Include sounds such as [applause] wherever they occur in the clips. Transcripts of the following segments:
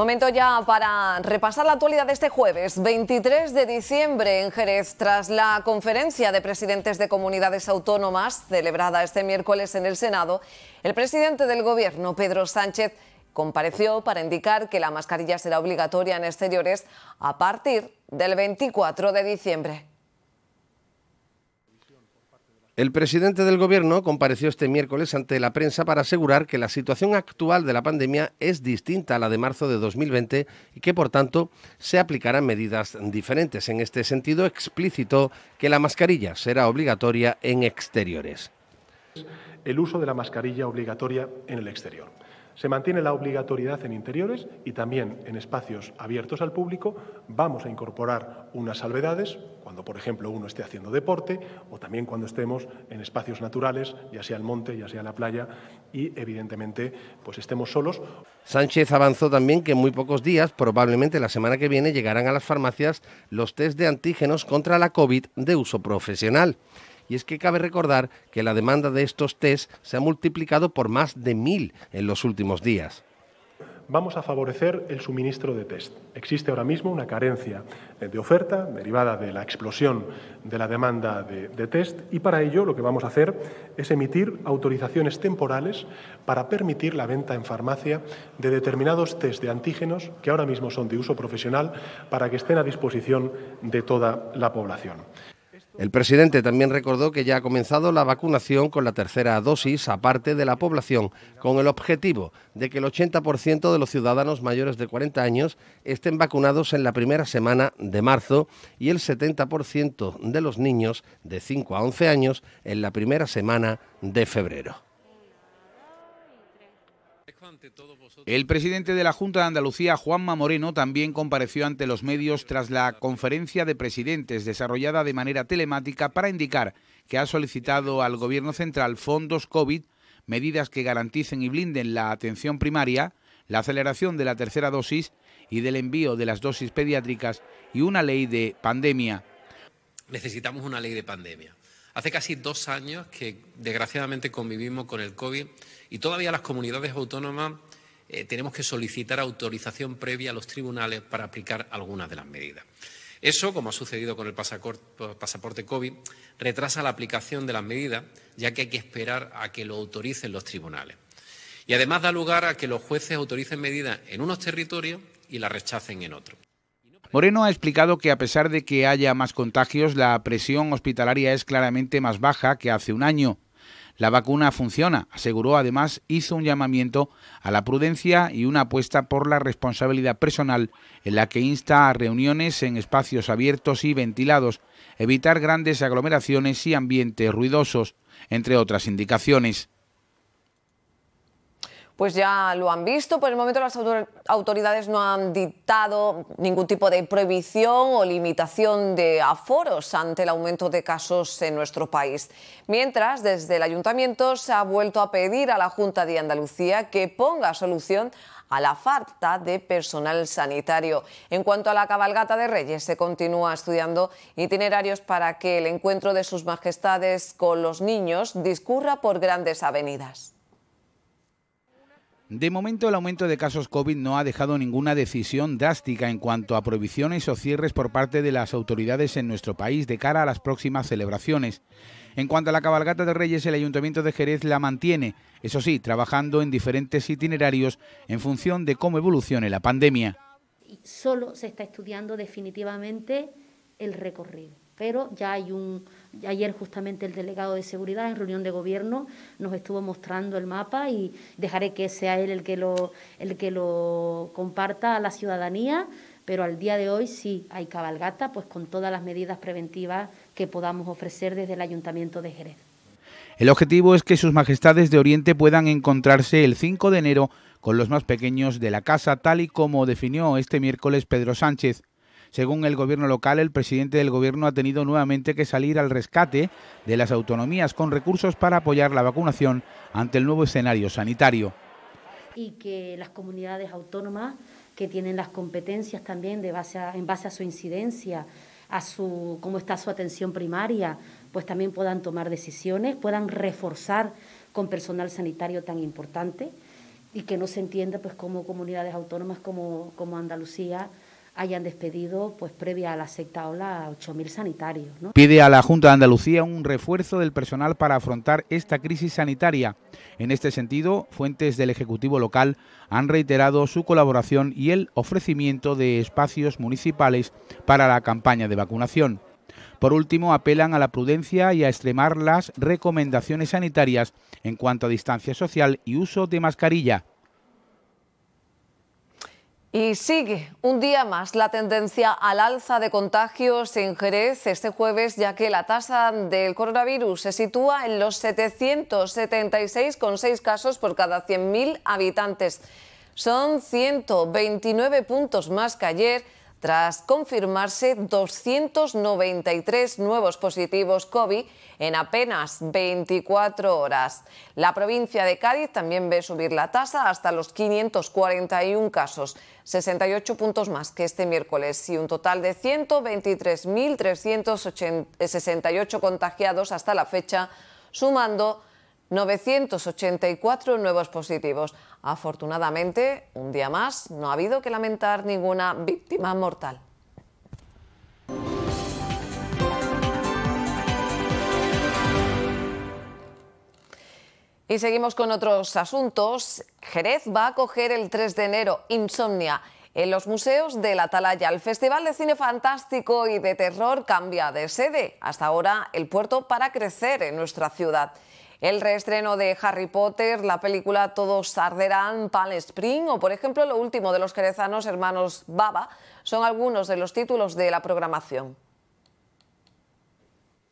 Momento ya para repasar la actualidad de este jueves, 23 de diciembre en Jerez, tras la conferencia de presidentes de comunidades autónomas celebrada este miércoles en el Senado, el presidente del Gobierno, Pedro Sánchez, compareció para indicar que la mascarilla será obligatoria en exteriores a partir del 24 de diciembre. El presidente del Gobierno compareció este miércoles ante la prensa para asegurar que la situación actual de la pandemia es distinta a la de marzo de 2020 y que, por tanto, se aplicarán medidas diferentes. En este sentido, explícito que la mascarilla será obligatoria en exteriores. El uso de la mascarilla obligatoria en el exterior. Se mantiene la obligatoriedad en interiores y también en espacios abiertos al público. Vamos a incorporar unas salvedades, cuando por ejemplo uno esté haciendo deporte o también cuando estemos en espacios naturales, ya sea el monte, ya sea la playa y evidentemente pues estemos solos. Sánchez avanzó también que en muy pocos días, probablemente la semana que viene, llegarán a las farmacias los test de antígenos contra la COVID de uso profesional y es que cabe recordar que la demanda de estos test se ha multiplicado por más de mil en los últimos días vamos a favorecer el suministro de test. Existe ahora mismo una carencia de oferta derivada de la explosión de la demanda de, test y para ello lo que vamos a hacer es emitir autorizaciones temporales para permitir la venta en farmacia de determinados test de antígenos que ahora mismo son de uso profesional para que estén a disposición de toda la población. El presidente también recordó que ya ha comenzado la vacunación con la tercera dosis aparte de la población, con el objetivo de que el 80% de los ciudadanos mayores de 40 años estén vacunados en la primera semana de marzo y el 70% de los niños de 5 a 11 años en la primera semana de febrero. El presidente de la Junta de Andalucía, Juanma Moreno, también compareció ante los medios tras la conferencia de presidentes desarrollada de manera telemática para indicar que ha solicitado al Gobierno central fondos COVID, medidas que garanticen y blinden la atención primaria, la aceleración de la tercera dosis y del envío de las dosis pediátricas y una ley de pandemia. Necesitamos una ley de pandemia. Hace casi dos años que desgraciadamente convivimos con el COVID y todavía las comunidades autónomas eh, tenemos que solicitar autorización previa a los tribunales para aplicar algunas de las medidas. Eso, como ha sucedido con el pasaporte COVID, retrasa la aplicación de las medidas, ya que hay que esperar a que lo autoricen los tribunales. Y además da lugar a que los jueces autoricen medidas en unos territorios y las rechacen en otros. Moreno ha explicado que a pesar de que haya más contagios, la presión hospitalaria es claramente más baja que hace un año. La vacuna funciona, aseguró. Además, hizo un llamamiento a la prudencia y una apuesta por la responsabilidad personal, en la que insta a reuniones en espacios abiertos y ventilados, evitar grandes aglomeraciones y ambientes ruidosos, entre otras indicaciones pues ya lo han visto. Por el momento las autoridades no han dictado ningún tipo de prohibición o limitación de aforos ante el aumento de casos en nuestro país. Mientras, desde el ayuntamiento se ha vuelto a pedir a la Junta de Andalucía que ponga solución a la falta de personal sanitario. En cuanto a la cabalgata de Reyes, se continúa estudiando itinerarios para que el encuentro de sus majestades con los niños discurra por grandes avenidas. De momento, el aumento de casos COVID no ha dejado ninguna decisión drástica en cuanto a prohibiciones o cierres por parte de las autoridades en nuestro país de cara a las próximas celebraciones. En cuanto a la cabalgata de Reyes, el Ayuntamiento de Jerez la mantiene, eso sí, trabajando en diferentes itinerarios en función de cómo evolucione la pandemia. Solo se está estudiando definitivamente el recorrido, pero ya hay un, Ayer justamente el delegado de seguridad en reunión de gobierno nos estuvo mostrando el mapa y dejaré que sea él el que lo, el que lo comparta a la ciudadanía, pero al día de hoy sí hay cabalgata, pues con todas las medidas preventivas que podamos ofrecer desde el Ayuntamiento de Jerez. El objetivo es que sus majestades de Oriente puedan encontrarse el 5 de enero con los más pequeños de la casa, tal y como definió este miércoles Pedro Sánchez. Según el gobierno local, el presidente del gobierno ha tenido nuevamente que salir al rescate de las autonomías con recursos para apoyar la vacunación ante el nuevo escenario sanitario. Y que las comunidades autónomas que tienen las competencias también en base a su incidencia, a su cómo está su atención primaria, pues también puedan tomar decisiones, puedan reforzar con personal sanitario tan importante y que no se entienda pues como comunidades autónomas como, como Andalucía hayan despedido, pues previa a la sexta ola, 8.000 sanitarios. Pide a la Junta de Andalucía un refuerzo del personal para afrontar esta crisis sanitaria. En este sentido, fuentes del Ejecutivo local han reiterado su colaboración y el ofrecimiento de espacios municipales para la campaña de vacunación. Por último, apelan a la prudencia y a extremar las recomendaciones sanitarias en cuanto a distancia social y uso de mascarilla. Y sigue un día más la tendencia al alza de contagios en Jerez este jueves, ya que la tasa del coronavirus se sitúa en los 776,6 casos por cada 100.000 habitantes. Son 129 puntos más que ayer tras confirmarse 293 nuevos positivos COVID en apenas 24 horas. La provincia de Cádiz también ve subir la tasa hasta los 541 casos, 68 puntos más que este miércoles y un total de 123.368 contagiados hasta la fecha, sumando 984 nuevos positivos. Afortunadamente, un día más, no ha habido que lamentar ninguna víctima mortal. Y seguimos con otros asuntos. Jerez va a coger el 3 de enero Insomnia en los museos de la Atalaya. El Festival de Cine Fantástico y de Terror cambia de sede. Hasta ahora, el puerto para crecer en nuestra ciudad el reestreno de Harry Potter, la película Todos arderán, Pan Spring o, por ejemplo, lo último de los jerezanos hermanos Baba son algunos de los títulos de la programación.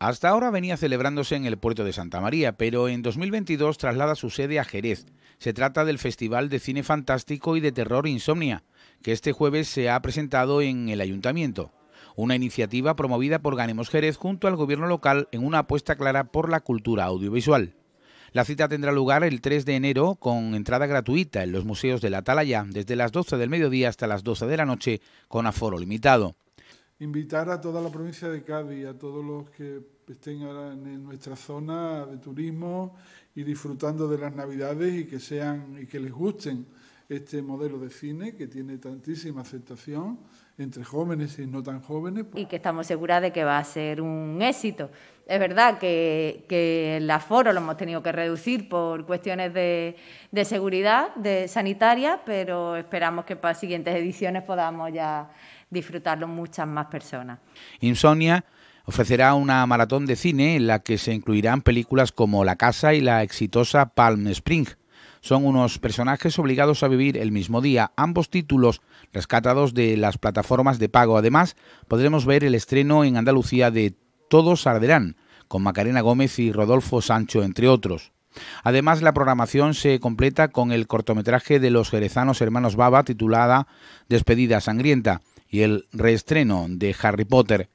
Hasta ahora venía celebrándose en el puerto de Santa María, pero en 2022 traslada su sede a Jerez. Se trata del Festival de Cine Fantástico y de Terror Insomnia, que este jueves se ha presentado en el ayuntamiento. Una iniciativa promovida por Ganemos Jerez junto al gobierno local en una apuesta clara por la cultura audiovisual. La cita tendrá lugar el 3 de enero con entrada gratuita en los museos de la Atalaya desde las 12 del mediodía hasta las 12 de la noche con aforo limitado. Invitar a toda la provincia de Cádiz, a todos los que estén en nuestra zona de turismo y disfrutando de las navidades y que sean y que les gusten este modelo de cine que tiene tantísima aceptación entre jóvenes y no tan jóvenes. Pues y que estamos seguras de que va a ser un éxito. Es verdad que, el aforo lo hemos tenido que reducir por cuestiones de, de seguridad, de sanitaria, pero esperamos que para siguientes ediciones podamos ya disfrutarlo muchas más personas. Insomnia ofrecerá una maratón de cine en la que se incluirán películas como La Casa y la exitosa Palm Spring. Son unos personajes obligados a vivir el mismo día, ambos títulos rescatados de las plataformas de pago. Además, podremos ver el estreno en Andalucía de Todos Arderán, con Macarena Gómez y Rodolfo Sancho, entre otros. Además, la programación se completa con el cortometraje de los jerezanos hermanos Baba titulada Despedida Sangrienta y el reestreno de Harry Potter.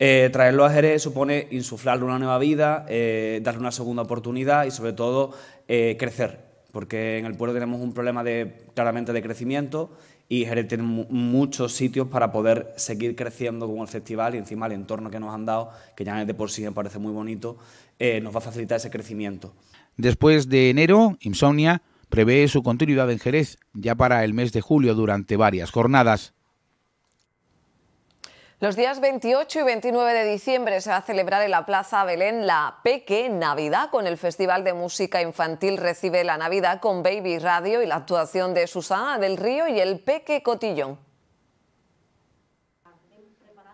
Eh, traerlo a Jerez supone insuflarle una nueva vida, eh, darle una segunda oportunidad y sobre todo eh, crecer, porque en el pueblo tenemos un problema claramente de crecimiento y Jerez tiene muchos sitios para poder seguir creciendo con el festival y encima el entorno que nos han dado, que ya de por sí me parece muy bonito, nos va a facilitar ese crecimiento. Después de enero, Insomnia prevé su continuidad en Jerez ya para el mes de julio durante varias jornadas. Los días 28 y 29 de diciembre se va a celebrar en la Plaza Belén la Peque Navidad con el Festival de Música Infantil Recibe la Navidad con Baby Radio y la actuación de Susana del Río y el Peque Cotillón.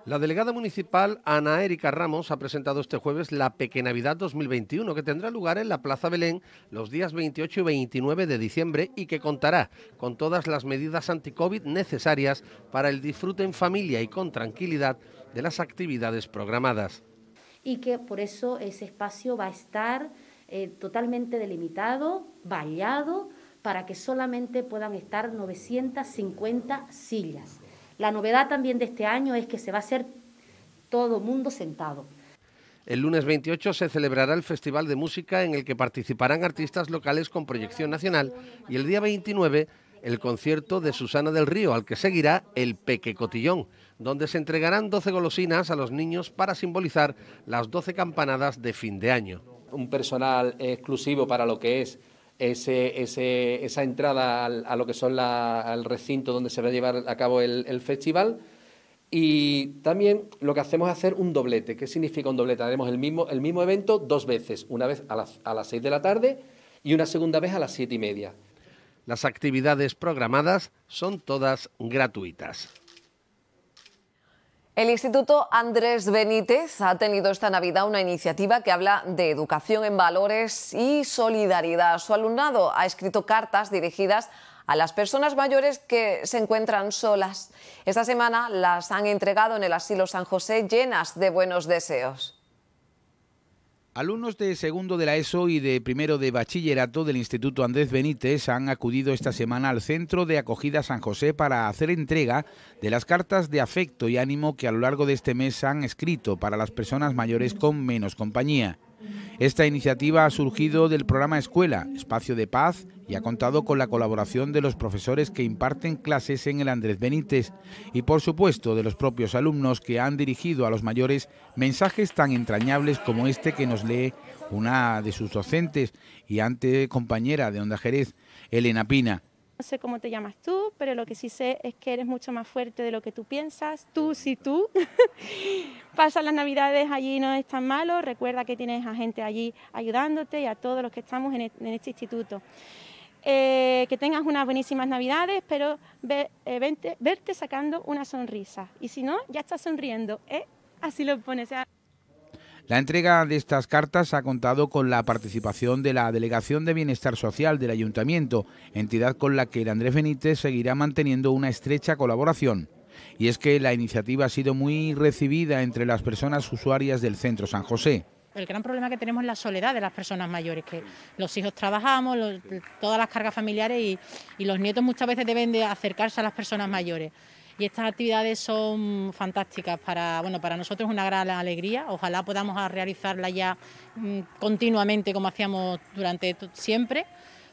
La delegada municipal Ana Erika Ramos ha presentado este jueves la Navidad 2021 que tendrá lugar en la Plaza Belén los días 28 y 29 de diciembre y que contará con todas las medidas anti-COVID necesarias para el disfrute en familia y con tranquilidad de las actividades programadas. Y que por eso ese espacio va a estar eh, totalmente delimitado, vallado, para que solamente puedan estar 950 sillas la novedad también de este año es que se va a hacer todo mundo sentado. El lunes 28 se celebrará el Festival de Música en el que participarán artistas locales con proyección nacional y el día 29 el concierto de Susana del Río, al que seguirá el Peque Cotillón, donde se entregarán 12 golosinas a los niños para simbolizar las 12 campanadas de fin de año. Un personal exclusivo para lo que es esa entrada al, a lo que son la, al recinto donde se va a llevar a cabo el, festival. Y también lo que hacemos es hacer un doblete. ¿Qué significa un doblete? Haremos el mismo, el mismo evento dos veces, una vez a las, a las de la tarde y una segunda vez a las siete y media. Las actividades programadas son todas gratuitas. El Instituto Andrés Benítez ha tenido esta Navidad una iniciativa que habla de educación en valores y solidaridad. Su alumnado ha escrito cartas dirigidas a las personas mayores que se encuentran solas. Esta semana las han entregado en el Asilo San José llenas de buenos deseos. Alumnos de segundo de la ESO y de primero de bachillerato del Instituto Andrés Benítez han acudido esta semana al Centro de Acogida San José para hacer entrega de las cartas de afecto y ánimo que a lo largo de este mes han escrito para las personas mayores con menos compañía. Esta iniciativa ha surgido del programa Escuela, Espacio de Paz, y ha contado con la colaboración de los profesores que imparten clases en el Andrés Benítez y, por supuesto, de los propios alumnos que han dirigido a los mayores mensajes tan entrañables como este que nos lee una de sus docentes y ante compañera de Onda Jerez, Elena Pina. No sé cómo te llamas tú, pero lo que sí sé es que eres mucho más fuerte de lo que tú piensas. Tú sí tú. [laughs] Pasan las navidades allí, no es tan malo. Recuerda que tienes a gente allí ayudándote y a todos los que estamos en, e, este instituto. Eh, que tengas unas buenísimas navidades, pero ve, eh, verte sacando una sonrisa. Y si no, ya estás sonriendo. ¿eh? Así lo pones. La entrega de estas cartas ha contado con la participación de la Delegación de Bienestar Social del Ayuntamiento, entidad con la que el Andrés Benítez seguirá manteniendo una estrecha colaboración. Y es que la iniciativa ha sido muy recibida entre las personas usuarias del Centro San José. El gran problema que tenemos es la soledad de las personas mayores, que los hijos trabajamos, todas las cargas familiares y, y los nietos muchas veces deben de acercarse a las personas mayores y estas actividades son fantásticas para, bueno, para nosotros una gran alegría. Ojalá podamos realizarla ya mm, continuamente como hacíamos durante siempre.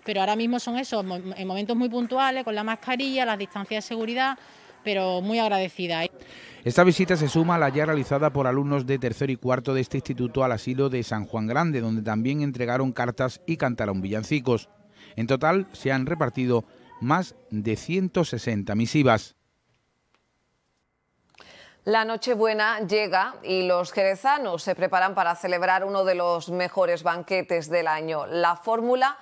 Pero ahora mismo son esos, en momentos muy puntuales, con la mascarilla, las distancias de seguridad, pero muy agradecida. Esta visita se suma a la ya realizada por alumnos de tercer y cuarto de este instituto al asilo de San Juan Grande, donde también entregaron cartas y cantaron villancicos. En total se han repartido más de 160 misivas. La Nochebuena llega y los jerezanos se preparan para celebrar uno de los mejores banquetes del año. La fórmula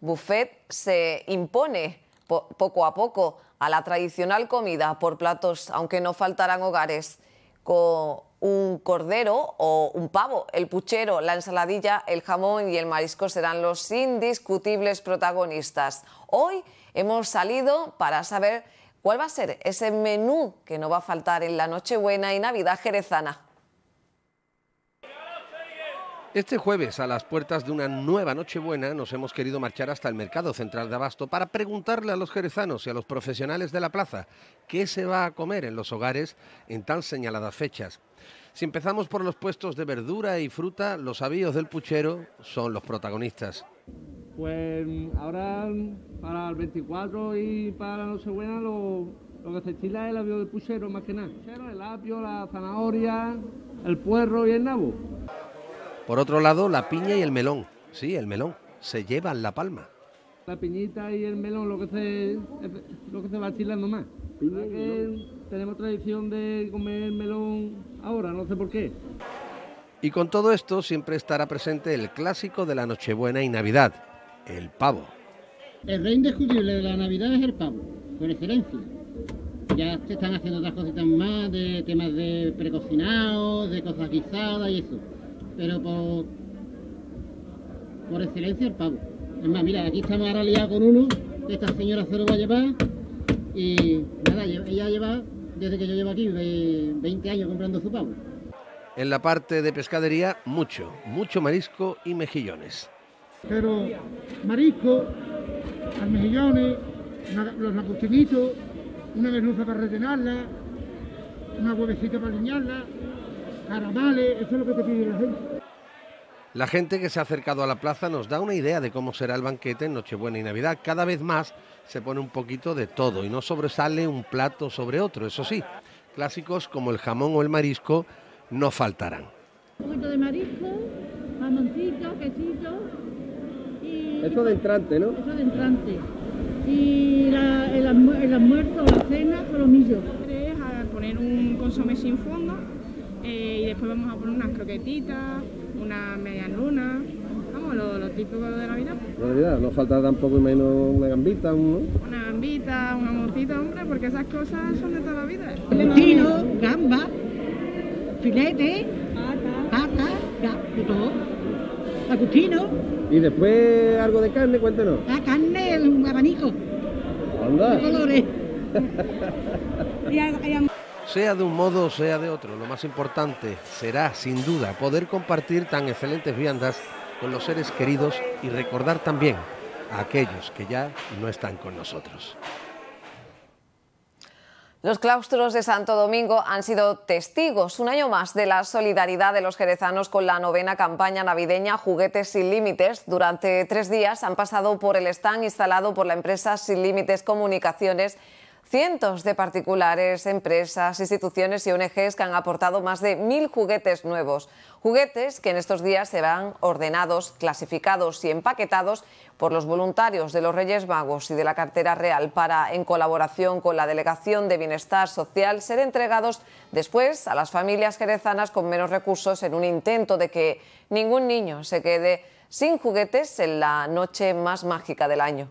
buffet se impone poco a poco a la tradicional comida por platos, aunque no faltarán hogares, con un cordero o un pavo, el puchero, la ensaladilla, el jamón y el marisco serán los indiscutibles protagonistas. Hoy hemos salido para saber ¿Cuál va a ser ese menú que no va a faltar en la Nochebuena y Navidad jerezana? Este jueves, a las puertas de una nueva Nochebuena, nos hemos querido marchar hasta el Mercado Central de Abasto para preguntarle a los jerezanos y a los profesionales de la plaza qué se va a comer en los hogares en tan señaladas fechas. Si empezamos por los puestos de verdura y fruta, los avíos del puchero son los protagonistas. Pues ahora para el 24 y para la Nochebuena lo, lo que se chila es el avión de puchero, más que nada. El apio, la zanahoria, el puerro y el nabo. Por otro lado, la piña y el melón. Sí, el melón. Se lleva en la palma. La piñita y el melón lo que se, lo que se va chilando más. Tenemos tradición de comer melón ahora, no sé por qué. Y con todo esto siempre estará presente el clásico de la Nochebuena y Navidad, el pavo. El rey indiscutible de la Navidad es el pavo, por excelencia. Ya se están haciendo otras cositas más, de temas de precocinados, de cosas guisadas y eso. Pero por, por excelencia el pavo. Es más, mira, aquí estamos ahora liados con uno, que esta señora se lo va a llevar. Y nada, ella lleva, desde que yo llevo aquí, 20 años comprando su pavo. En la parte de pescadería, mucho, mucho marisco y mejillones. Pero marisco, mejillones, los una merluza para retenerla, una huevecita para liñarla... caramales, eso es lo que te pide la gente. La gente que se ha acercado a la plaza nos da una idea de cómo será el banquete en Nochebuena y Navidad. Cada vez más se pone un poquito de todo y no sobresale un plato sobre otro, eso sí. Clásicos como el jamón o el marisco no faltarán. Un poquito de marisco, jamoncito, quesito. Y... Esto de entrante, ¿no? Eso de entrante. Y el, almuerzo, la cena, colomillo. Tres a poner un consomé sin fondo eh, y después vamos a poner unas croquetitas, una media luna, vamos, lo, típico de la vida. no falta tampoco menos una gambita, uno. Una gambita, una motita, hombre, porque esas cosas son de toda la vida. ...tino, gamba, Filete, pata, de todo. Y después algo de carne, cuéntanos. La carne, un abanico. De colores. [laughs] sea de un modo o sea de otro, lo más importante será, sin duda, poder compartir tan excelentes viandas con los seres queridos y recordar también a aquellos que ya no están con nosotros. Los claustros de Santo Domingo han sido testigos un año más de la solidaridad de los jerezanos con la novena campaña navideña Juguetes sin Límites. Durante tres días han pasado por el stand instalado por la empresa Sin Límites Comunicaciones cientos de particulares, empresas, instituciones y ONGs que han aportado más de mil juguetes nuevos. Juguetes que en estos días serán ordenados, clasificados y empaquetados por los voluntarios de los Reyes Magos y de la Cartera Real para, en colaboración con la Delegación de Bienestar Social, ser entregados después a las familias jerezanas con menos recursos en un intento de que ningún niño se quede sin juguetes en la noche más mágica del año.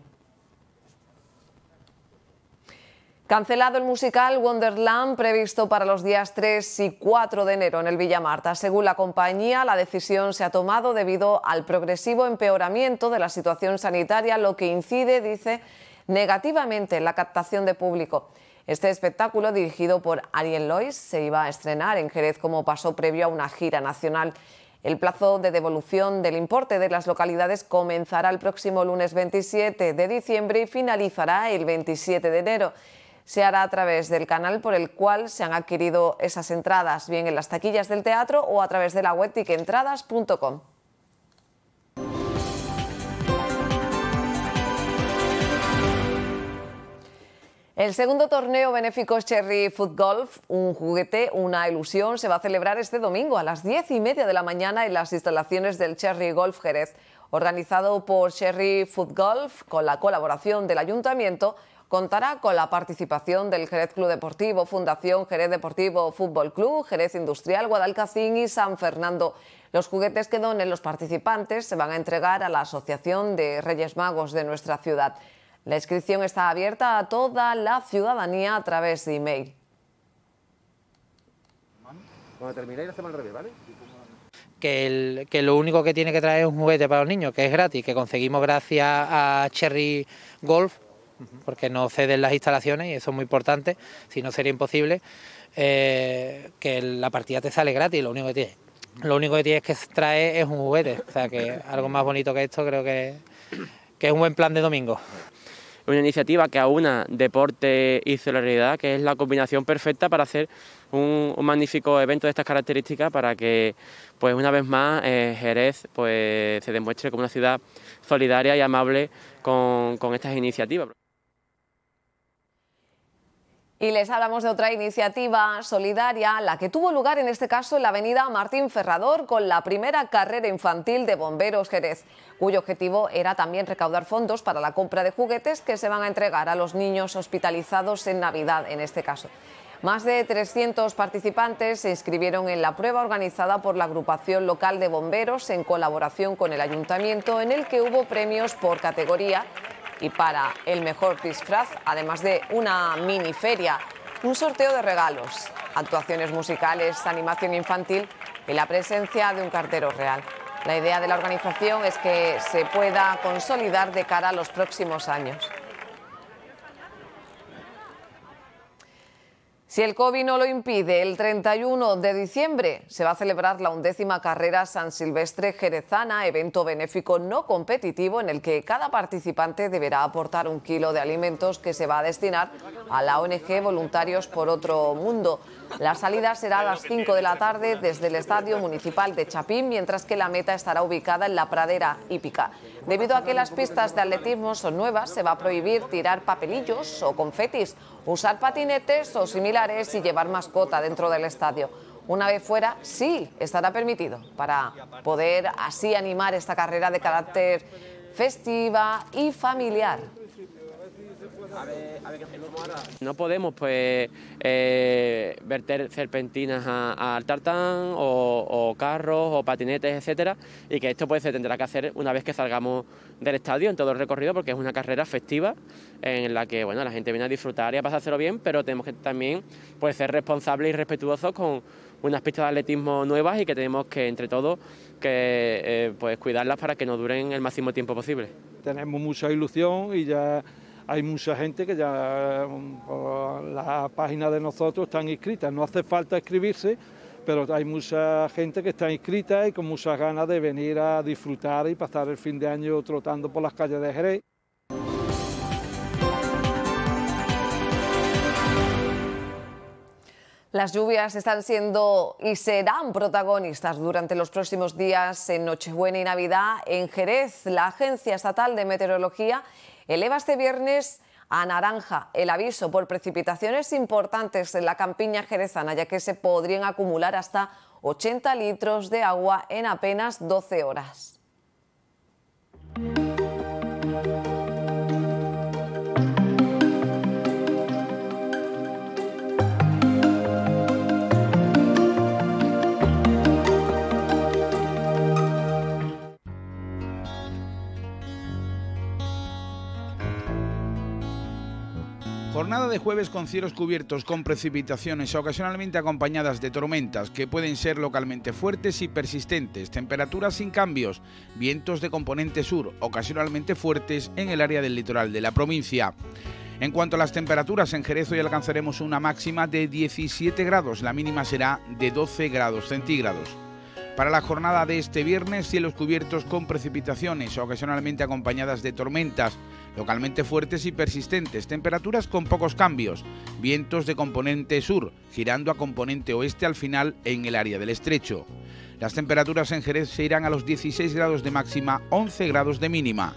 Cancelado el musical Wonderland previsto para los días 3 y 4 de enero en el Villa Marta. Según la compañía, la decisión se ha tomado debido al progresivo empeoramiento de la situación sanitaria, lo que incide, dice, negativamente en la captación de público. Este espectáculo, dirigido por Ariel Lois, se iba a estrenar en Jerez como paso previo a una gira nacional. El plazo de devolución del importe de las localidades comenzará el próximo lunes 27 de diciembre y finalizará el 27 de enero se hará a través del canal por el cual se han adquirido esas entradas, bien en las taquillas del teatro o a través de la web ticketentradas.com. El segundo torneo benéfico Cherry Foot Golf, un juguete, una ilusión, se va a celebrar este domingo a las diez y media de la mañana en las instalaciones del Cherry Golf Jerez. Organizado por Cherry Foot Golf, con la colaboración del Ayuntamiento, contará con la participación del Jerez Club Deportivo, Fundación Jerez Deportivo Fútbol Club, Jerez Industrial, Guadalcacín y San Fernando. Los juguetes que donen los participantes se van a entregar a la Asociación de Reyes Magos de nuestra ciudad. La inscripción está abierta a toda la ciudadanía a través de email. Cuando ¿vale? Que, que, lo único que tiene que traer es un juguete para los niños, que es gratis, que conseguimos gracias a Cherry Golf, porque no ceden las instalaciones y eso es muy importante, si no sería imposible eh, que la partida te sale gratis, lo único que tienes. Lo único que tienes que traer es un juguete, o sea que [laughs] algo más bonito que esto creo que, es un buen plan de domingo. Una iniciativa que aúna deporte y celeridad, que es la combinación perfecta para hacer un, magnífico evento de estas características para que, pues una vez más, eh, Jerez pues, se demuestre como una ciudad solidaria y amable con estas iniciativas. Y les hablamos de otra iniciativa solidaria, la que tuvo lugar en este caso en la avenida Martín Ferrador con la primera carrera infantil de Bomberos Jerez, cuyo objetivo era también recaudar fondos para la compra de juguetes que se van a entregar a los niños hospitalizados en Navidad en este caso. Más de 300 participantes se inscribieron en la prueba organizada por la agrupación local de bomberos en colaboración con el ayuntamiento en el que hubo premios por categoría y para el mejor disfraz, además de una mini feria, un sorteo de regalos, actuaciones musicales, animación infantil y la presencia de un cartero real. La idea de la organización es que se pueda consolidar de cara a los próximos años. Si el COVID no lo impide, el 31 de diciembre se va a celebrar la undécima carrera San Silvestre Jerezana, evento benéfico no competitivo en el que cada participante deberá aportar un kilo de alimentos que se va a destinar a la ONG Voluntarios por Otro Mundo. La salida será a las 5 de la tarde desde el Estadio Municipal de Chapín, mientras que la meta estará ubicada en la pradera hípica. Debido a que las pistas de atletismo son nuevas, se va a prohibir tirar papelillos o confetis, usar patinetes o similares y llevar mascota dentro del estadio. Una vez fuera, sí estará permitido para poder así animar esta carrera de carácter festiva y familiar. No podemos pues eh, verter serpentinas al tartán o, carros o patinetes, etcétera, y que esto pues se tendrá que hacer una vez que salgamos del estadio en todo el recorrido porque es una carrera festiva en la que bueno la gente viene a disfrutar y a pasárselo bien, pero tenemos que también pues ser responsables y respetuosos con unas pistas de atletismo nuevas y que tenemos que, entre todos, que eh, pues cuidarlas para que nos duren el máximo tiempo posible. Tenemos mucha ilusión y ya hay mucha gente que ya um, por la página de nosotros están inscritas, no hace falta escribirse pero hay mucha gente que está inscrita y con muchas ganas de venir a disfrutar y pasar el fin de año trotando por las calles de Jerez. Las lluvias están siendo y serán protagonistas durante los próximos días en Nochebuena y Navidad en Jerez. La Agencia Estatal de Meteorología eleva este viernes a naranja el aviso por precipitaciones importantes en la campiña jerezana, ya que se podrían acumular hasta 80 litros de agua en apenas 12 horas. Jornada de jueves con cielos cubiertos, con precipitaciones ocasionalmente acompañadas de tormentas que pueden ser localmente fuertes y persistentes, temperaturas sin cambios, vientos de componente sur ocasionalmente fuertes en el área del litoral de la provincia. En cuanto a las temperaturas, en Jerez hoy alcanzaremos una máxima de 17 grados, la mínima será de 12 grados centígrados. Para la jornada de este viernes, cielos cubiertos con precipitaciones, ocasionalmente acompañadas de tormentas, localmente fuertes y persistentes, temperaturas con pocos cambios, vientos de componente sur, girando a componente oeste al final en el área del estrecho. Las temperaturas en Jerez se irán a los 16 grados de máxima, 11 grados de mínima.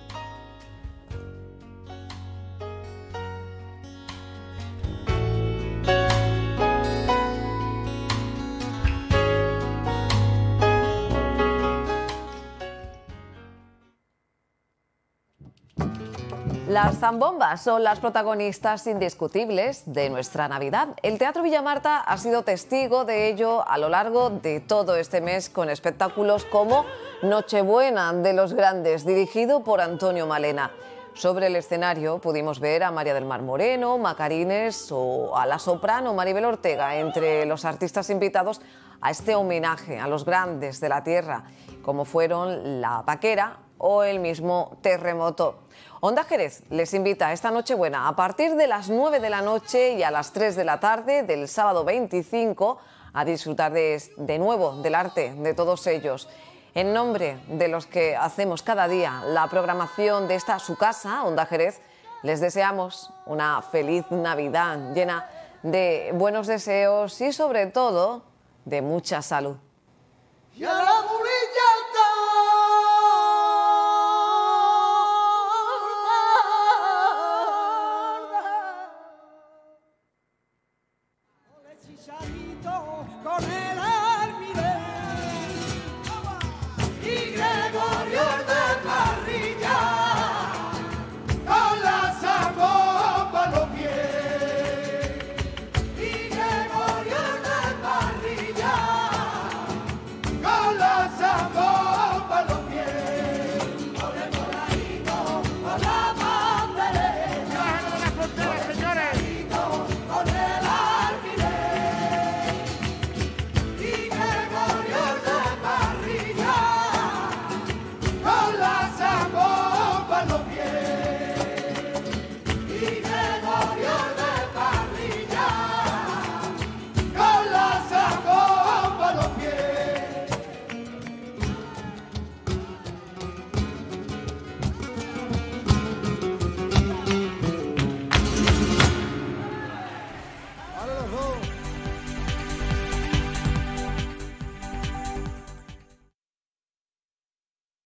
Las zambombas son las protagonistas indiscutibles de nuestra Navidad. El Teatro Villamarta ha sido testigo de ello a lo largo de todo este mes con espectáculos como Nochebuena de los Grandes, dirigido por Antonio Malena. Sobre el escenario pudimos ver a María del Mar Moreno, Macarines o a la soprano Maribel Ortega entre los artistas invitados a este homenaje a los grandes de la tierra, como fueron la Paquera, o el mismo terremoto. Onda Jerez les invita esta noche buena... a partir de las 9 de la noche y a las 3 de la tarde del sábado 25 a disfrutar de, de nuevo del arte de todos ellos. En nombre de los que hacemos cada día la programación de esta su casa, Onda Jerez, les deseamos una feliz Navidad llena de buenos deseos y sobre todo de mucha salud.